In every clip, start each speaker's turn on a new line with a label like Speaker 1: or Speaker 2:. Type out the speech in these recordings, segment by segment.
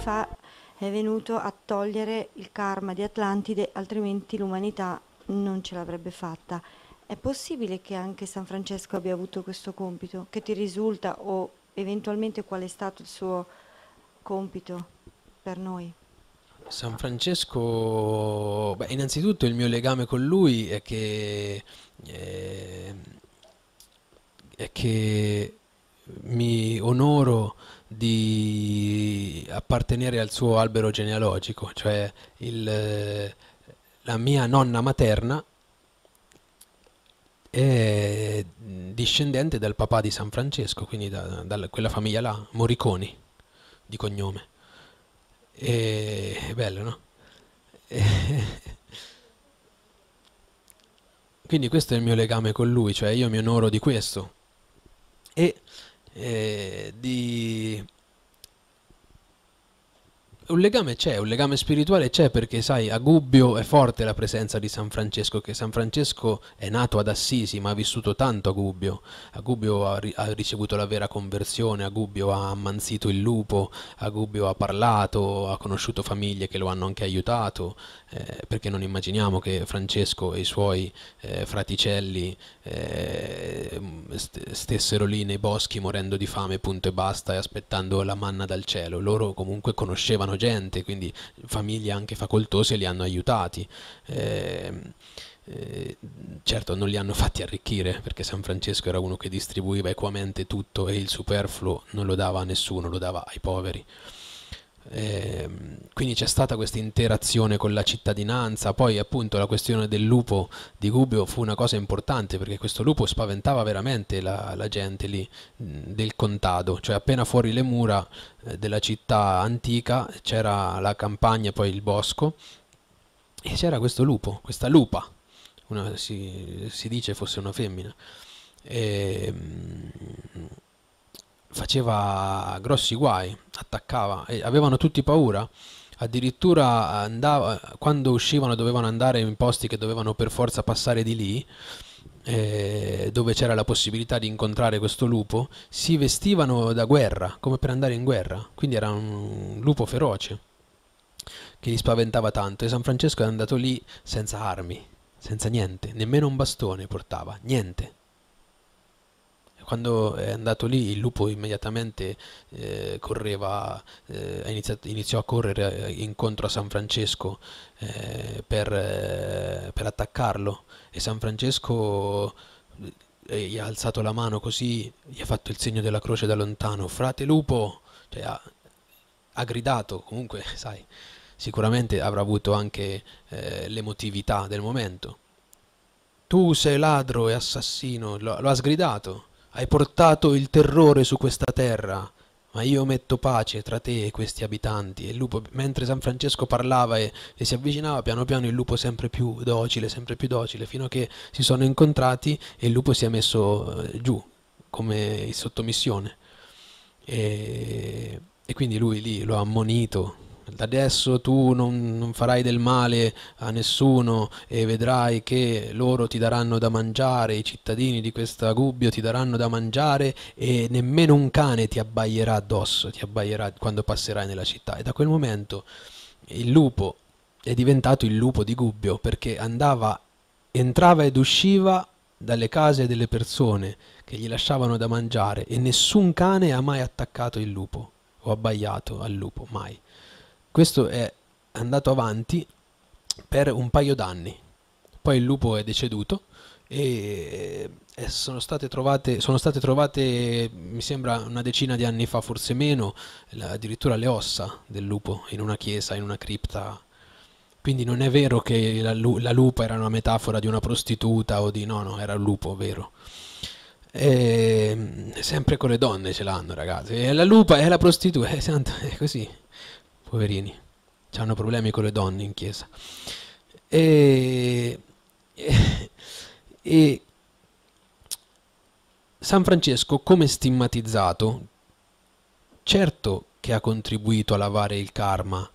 Speaker 1: fa è venuto a togliere il karma di Atlantide, altrimenti l'umanità non ce l'avrebbe fatta. È possibile che anche San Francesco abbia avuto questo compito? Che ti risulta o eventualmente qual è stato il suo compito per noi? San Francesco, beh, innanzitutto il mio legame con lui è che, eh, è che mi onoro di appartenere al suo albero genealogico, cioè il, eh, la mia nonna materna è discendente dal papà di San Francesco, quindi da, da quella famiglia là, Moriconi di cognome. E, è bello, no? quindi questo è il mio legame con lui, cioè io mi onoro di questo. E eh, di un legame c'è, un legame spirituale c'è perché sai, a Gubbio è forte la presenza di San Francesco, che San Francesco è nato ad Assisi ma ha vissuto tanto a Gubbio, a Gubbio ha, ri ha ricevuto la vera conversione, a Gubbio ha ammanzito il lupo, a Gubbio ha parlato, ha conosciuto famiglie che lo hanno anche aiutato, eh, perché non immaginiamo che Francesco e i suoi eh, fraticelli eh, mm, st stessero lì nei boschi morendo di fame punto e basta e aspettando la manna dal cielo, loro comunque conoscevano gente, quindi famiglie anche facoltose li hanno aiutati. Ehm, eh, certo non li hanno fatti arricchire perché San Francesco era uno che distribuiva equamente tutto e il superfluo non lo dava a nessuno, lo dava ai poveri. Ehm, quindi c'è stata questa interazione con la cittadinanza, poi appunto la questione del lupo di Gubbio fu una cosa importante perché questo lupo spaventava veramente la, la gente lì del contado, cioè appena fuori le mura eh, della città antica c'era la campagna, poi il bosco e c'era questo lupo, questa lupa, una, si, si, dice fosse una femmina. E, ehm, faceva grossi guai, attaccava e avevano tutti paura. Addirittura andava, quando uscivano dovevano andare in posti che dovevano per forza passare di lì, eh, dove c'era la possibilità di incontrare questo lupo, si vestivano da guerra, come per andare in guerra. Quindi era un lupo feroce che li spaventava tanto e San Francesco è andato lì senza armi, senza niente, nemmeno un bastone portava, niente quando è andato lì il lupo immediatamente eh, correva, eh, iniziato, iniziò a correre eh, incontro a San Francesco eh, per, eh, per, attaccarlo e San Francesco eh, gli ha alzato la mano così, gli ha fatto il segno della croce da lontano, frate lupo, cioè, ha, ha gridato comunque, sai, sicuramente avrà avuto anche l'emotività del momento tu sei ladro e assassino, lo, lo ha sgridato. Hai portato il terrore su questa terra, ma io metto pace tra te e questi abitanti. E il lupo, mentre San Francesco parlava e, e, si avvicinava, piano piano il lupo sempre più docile, sempre più docile, fino a che si sono incontrati e il lupo si è messo eh, giù, come in sottomissione. E, e quindi lui lì lo ha ammonito da adesso tu non, non, farai del male a nessuno e vedrai che loro ti daranno da mangiare, i cittadini di questa Gubbio ti daranno da mangiare e nemmeno un cane ti abbaierà addosso, ti abbaierà quando passerai nella città. E da quel momento il lupo è diventato il lupo di Gubbio perché andava, entrava ed usciva dalle case delle persone che gli lasciavano da mangiare e nessun cane ha mai attaccato il lupo o abbaiato al lupo, mai. Questo è andato avanti per un paio d'anni. Poi il lupo è deceduto e eh, sono state, trovate, sono state trovate, mi sembra, una decina di anni fa, forse meno, addirittura le ossa del lupo in una chiesa, in una cripta. Quindi non è vero che la, la lupa era una metafora di una prostituta o di no, no, era un lupo, vero. E ehm, sempre con le donne ce l'hanno, ragazzi. E la lupa è la prostituta, è, eh, è così poverini, hanno problemi con le donne in chiesa. E, e, e San Francesco, come stigmatizzato, certo che ha contribuito a lavare il karma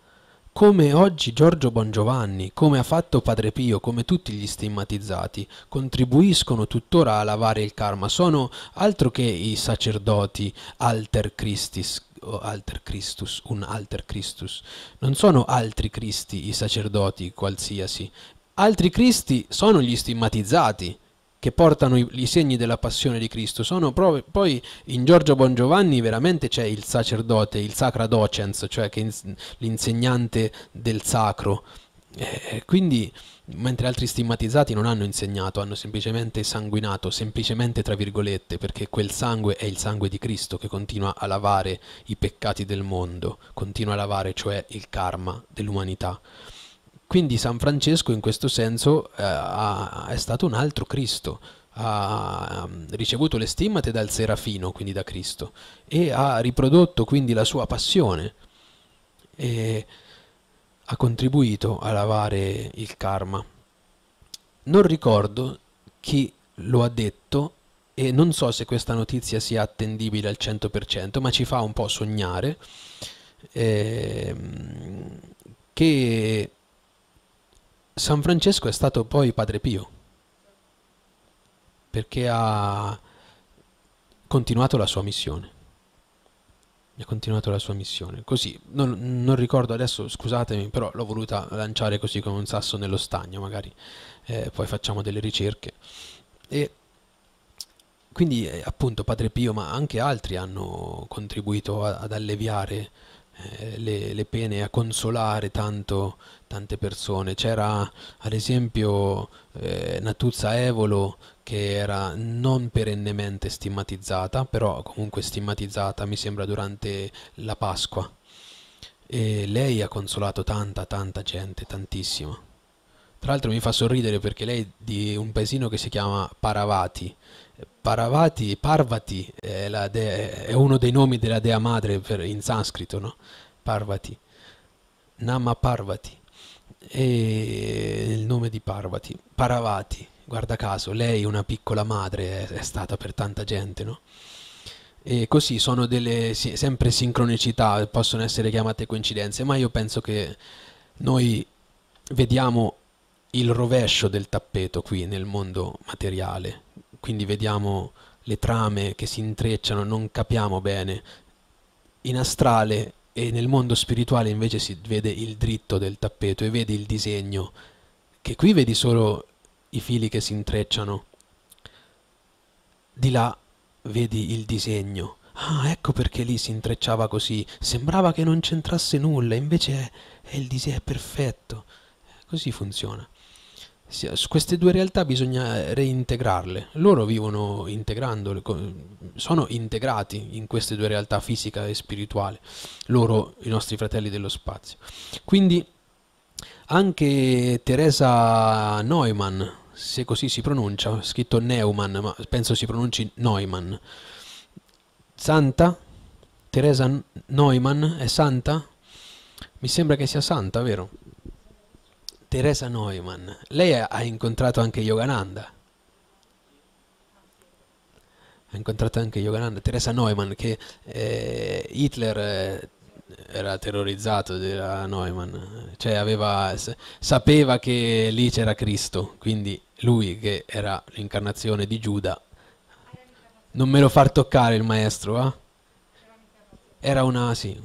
Speaker 1: come oggi Giorgio Bongiovanni, come ha fatto Padre Pio, come tutti gli stigmatizzati, contribuiscono tuttora a lavare il karma, sono altro che i sacerdoti alter Christis, alter Christus, un alter Christus, non sono altri Cristi i sacerdoti qualsiasi, altri Cristi sono gli stigmatizzati, che portano i, i segni della passione di Cristo. Sono prove, poi in Giorgio Bongiovanni veramente c'è il sacerdote, il sacra docens, cioè l'insegnante del sacro. Eh, quindi, mentre altri stigmatizzati non hanno insegnato, hanno semplicemente sanguinato, semplicemente tra virgolette, perché quel sangue è il sangue di Cristo che continua a lavare i peccati del mondo, continua a lavare cioè il karma dell'umanità. Quindi San Francesco in questo senso eh, ha, è stato un altro Cristo, ha ehm, ricevuto le stimmate dal Serafino, quindi da Cristo, e ha riprodotto quindi la sua passione e ha contribuito a lavare il karma. Non ricordo chi lo ha detto e non so se questa notizia sia attendibile al 100%, ma ci fa un po' sognare eh, che San Francesco è stato poi Padre Pio, perché ha continuato la sua missione. Ha continuato la sua missione. Così, non, non ricordo adesso, scusatemi, però l'ho voluta lanciare così come un sasso nello stagno, magari eh, poi facciamo delle ricerche. E quindi eh, appunto Padre Pio, ma anche altri hanno contribuito a, ad alleviare eh, le, le, pene a consolare tanto tante persone. C'era ad esempio eh, Natuzza Evolo che era non perennemente stigmatizzata, però comunque stigmatizzata mi sembra durante la Pasqua. E lei ha consolato tanta, tanta gente, tantissima. Tra l'altro mi fa sorridere perché lei è di un paesino che si chiama Paravati, Parvati, Parvati è, dea, è, uno dei nomi della dea madre per, in sanscrito, no? Parvati, Nama Parvati, e il nome di Parvati, Paravati, guarda caso, lei una piccola madre è, è stata per tanta gente, no? E così sono delle sempre sincronicità, possono essere chiamate coincidenze, ma io penso che noi vediamo il rovescio del tappeto qui nel mondo materiale, quindi vediamo le trame che si intrecciano, non capiamo bene. In astrale e nel mondo spirituale invece si vede il dritto del tappeto e vedi il disegno, che qui vedi solo i fili che si intrecciano. Di là vedi il disegno. Ah, ecco perché lì si intrecciava così. Sembrava che non c'entrasse nulla, invece è, è il disegno è perfetto. Così funziona queste due realtà bisogna reintegrarle. Loro vivono integrandole, sono integrati in queste due realtà fisica e spirituale, loro, i nostri fratelli dello spazio. Quindi anche Teresa Neumann, se così si pronuncia, scritto Neumann, ma penso si pronunci Neumann, santa, Teresa Neumann è santa? Mi sembra che sia santa, vero? Teresa Neumann, lei ha incontrato anche Yogananda. Ha incontrato anche Yogananda, Teresa Neumann, che eh, Hitler eh, era terrorizzato da Neumann, cioè aveva, sapeva che lì c'era Cristo, quindi lui che era l'incarnazione di Giuda, non me lo far toccare il maestro, eh? era una, sì,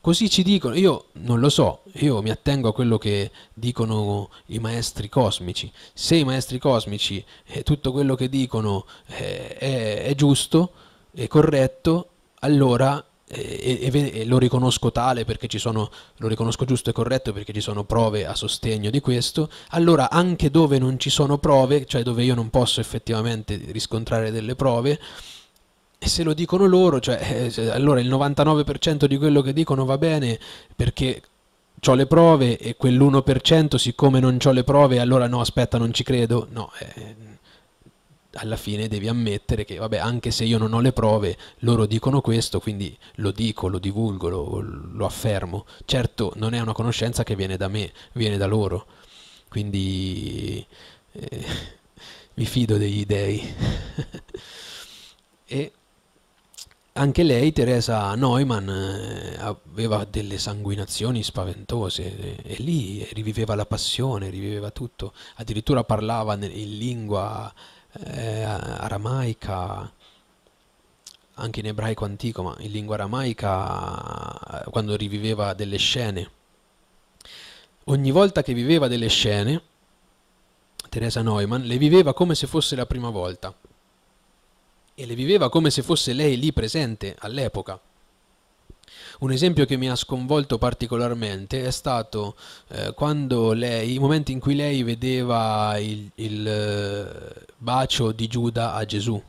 Speaker 1: Così ci dicono, io non lo so, io mi attengo a quello che dicono i maestri cosmici. Se i maestri cosmici eh, tutto quello che dicono eh, è, è, giusto, è corretto, allora eh, e, e lo riconosco tale perché ci sono, lo riconosco giusto e corretto perché ci sono prove a sostegno di questo, allora anche dove non ci sono prove, cioè dove io non posso effettivamente riscontrare delle prove, e se lo dicono loro, cioè, eh, allora il 99% di quello che dicono va bene perché ho le prove e quell'1% siccome non ho le prove allora no aspetta non ci credo, no, eh, alla fine devi ammettere che vabbè anche se io non ho le prove loro dicono questo quindi lo dico, lo divulgo, lo, lo affermo, certo non è una conoscenza che viene da me, viene da loro, quindi eh, mi fido degli dei. e anche lei, Teresa Neumann, eh, aveva delle sanguinazioni spaventose eh, e lì riviveva la passione, riviveva tutto, addirittura parlava in lingua eh, aramaica, anche in ebraico antico, ma in lingua aramaica eh, quando riviveva delle scene. Ogni volta che viveva delle scene, Teresa Neumann le viveva come se fosse la prima volta e le viveva come se fosse lei lì presente all'epoca. Un esempio che mi ha sconvolto particolarmente è stato eh, quando lei, i momenti in cui lei vedeva il, il eh, bacio di Giuda a Gesù.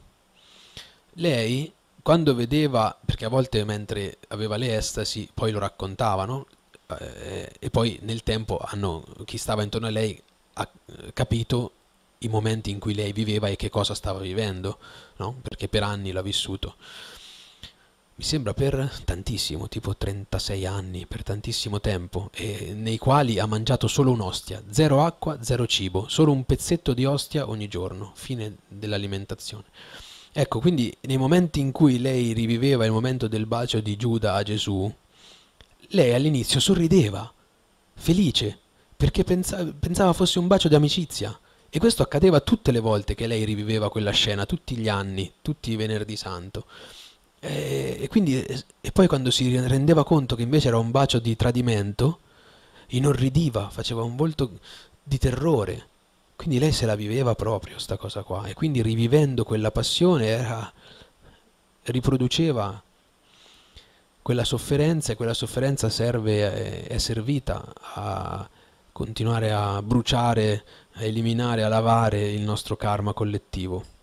Speaker 1: Lei, quando vedeva, perché a volte mentre aveva le estasi, poi lo raccontavano, eh, e poi nel tempo hanno, chi stava intorno a lei ha eh, capito i momenti in cui lei viveva e che cosa stava vivendo, no? perché per anni l'ha vissuto. Mi sembra per tantissimo, tipo 36 anni, per tantissimo tempo, nei quali ha mangiato solo un'ostia, zero acqua, zero cibo, solo un pezzetto di ostia ogni giorno, fine dell'alimentazione. Ecco, quindi nei momenti in cui lei riviveva il momento del bacio di Giuda a Gesù, lei all'inizio sorrideva, felice, perché pensava, pensava fosse un bacio di amicizia e questo accadeva tutte le volte che lei riviveva quella scena, tutti gli anni, tutti i venerdì santo. E, e, quindi, e poi quando si rendeva conto che invece era un bacio di tradimento, inorridiva, faceva un volto di terrore. Quindi lei se la viveva proprio sta cosa qua e quindi rivivendo quella passione era, riproduceva quella sofferenza e quella sofferenza serve, eh, è servita a continuare a bruciare a eliminare, a lavare il nostro karma collettivo.